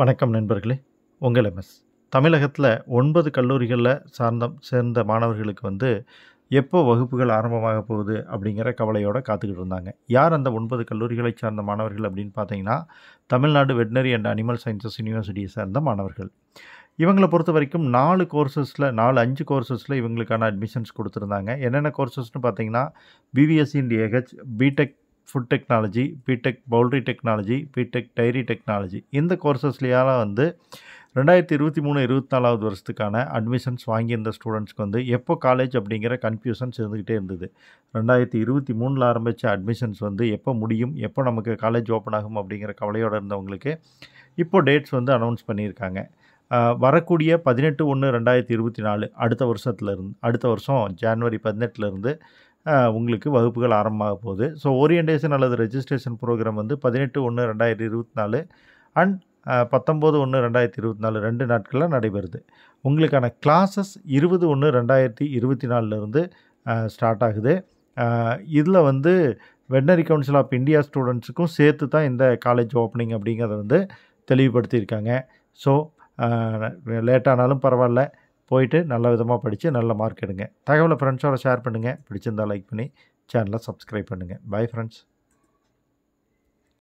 வணக்கம் நண்பர்களே உங்கள் எம்எஸ் தமிழகத்தில் ஒன்பது கல்லூரிகளில் சார்ந்த சேர்ந்த மாணவர்களுக்கு வந்து எப்போ வகுப்புகள் ஆரம்பமாக போகுது அப்படிங்கிற கவலையோடு காத்துக்கிட்டு இருந்தாங்க யார் அந்த ஒன்பது கல்லூரிகளை சார்ந்த மாணவர்கள் அப்படின்னு பார்த்தீங்கன்னா Tamil Nadu veterinary and animal sciences யூனிவர்சிட்டியை சேர்ந்த மாணவர்கள் இவங்களை பொறுத்த வரைக்கும் நாலு கோர்சஸில் நாலு அஞ்சு கோர்சஸில் இவங்களுக்கான அட்மிஷன்ஸ் கொடுத்துருந்தாங்க என்னென்ன கோர்சஸ்னு பார்த்தீங்கன்னா BVSc in AH BTech food technology BTech poultry technology BTech dairy technology இந்த கோர்சஸ்லேயால் வந்து ரெண்டாயிரத்தி இருபத்தி மூணு இருபத்தி நாலாவது வருஷத்துக்கான அட்மிஷன்ஸ் வாங்கியிருந்த ஸ்டூடெண்ட்ஸ்க்கு வந்து எப்போ காலேஜ் அப்படிங்கிற கன்ஃபியூஷன்ஸ் இருந்துக்கிட்டே இருந்தது ரெண்டாயிரத்தி இருபத்தி மூணில் ஆரம்பித்த அட்மிஷன்ஸ் வந்து எப்போ முடியும் எப்போ நமக்கு காலேஜ் ஓப்பன் ஆகும் அப்படிங்கிற கவலையோடு இருந்தவங்களுக்கு இப்போது டேட்ஸ் வந்து அனௌன்ஸ் பண்ணியிருக்காங்க வரக்கூடிய பதினெட்டு ஒன்று ரெண்டாயிரத்தி இருபத்தி நாலு அடுத்த வருஷத்துலேருந்து அடுத்த வருஷம் ஜான்வரி பதினெட்டுலேருந்து உங்களுக்கு வகுப்புகள் ஆரம்பமாக போகுது ஸோ ஓரியன்டேஷன் அல்லது ரெஜிஸ்ட்ரேஷன் ப்ரோக்ராம் வந்து பதினெட்டு ஒன்று ரெண்டாயிரத்தி இருபத்தி நாலு அண்ட் பத்தொம்போது ஒன்று ரெண்டாயிரத்தி இருபத்தி நாலு ரெண்டு நாட்களில் நடைபெறுது உங்களுக்கான கிளாஸஸ் இருபது ஒன்று ரெண்டாயிரத்தி இருபத்தி நாலுலேருந்து ஸ்டார்ட் ஆகுது இதில் வந்து வெட்னரி கவுன்சில் ஆஃப் இந்தியா ஸ்டூடெண்ட்ஸுக்கும் சேர்த்து தான் இந்த காலேஜ் ஓப்பனிங் அப்படிங்கிறத வந்து தெளிவுபடுத்தியிருக்காங்க ஸோ லேட்டானாலும் பரவாயில்ல போயிட்டு நல்ல விதமாக படித்து நல்ல மார்க் எடுங்க தகவலை ஃப்ரெண்ட்ஸோட ஷேர் பண்ணுங்கள் பிடிச்சிருந்தால் லைக் பண்ணி சேனலை சப்ஸ்கிரைப் பண்ணுங்கள் பாய் ஃப்ரெண்ட்ஸ்